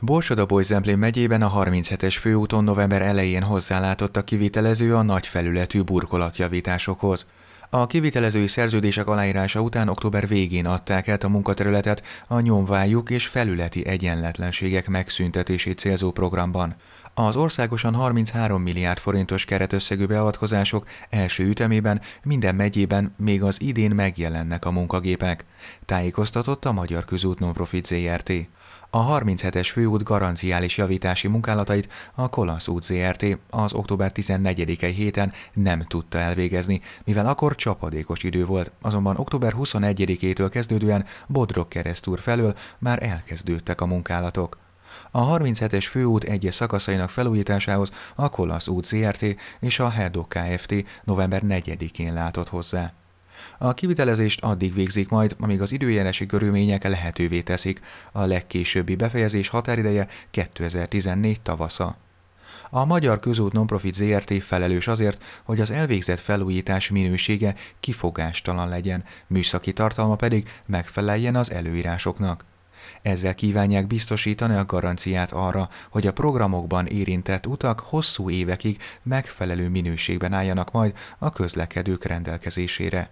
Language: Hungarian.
Borsod-Abaúj-Zemplén megyében a 37-es főúton november elején hozzálátott a kivitelező a nagy felületű burkolatjavításokhoz. A kivitelezői szerződések aláírása után október végén adták át a munkaterületet a nyomvájuk és felületi egyenletlenségek megszüntetését célzó programban. Az országosan 33 milliárd forintos keretösszegű beavatkozások első ütemében minden megyében még az idén megjelennek a munkagépek, tájékoztatott a Magyar Közút Nonprofit ZRT. A 37-es főút garanciális javítási munkálatait a Kolasz út ZRT az október 14-i héten nem tudta elvégezni, mivel akkor csapadékos idő volt, azonban október 21-től kezdődően Bodrog keresztúr felől már elkezdődtek a munkálatok. A 37-es főút egyes szakaszainak felújításához a Kolasz út ZRT és a Herdok Kft. november 4-én látott hozzá. A kivitelezést addig végzik majd, amíg az időjárási körülmények lehetővé teszik. A legkésőbbi befejezés határideje 2014 tavasza. A Magyar Közút Nonprofit ZRT felelős azért, hogy az elvégzett felújítás minősége kifogástalan legyen, műszaki tartalma pedig megfeleljen az előírásoknak. Ezzel kívánják biztosítani a garanciát arra, hogy a programokban érintett utak hosszú évekig megfelelő minőségben álljanak majd a közlekedők rendelkezésére.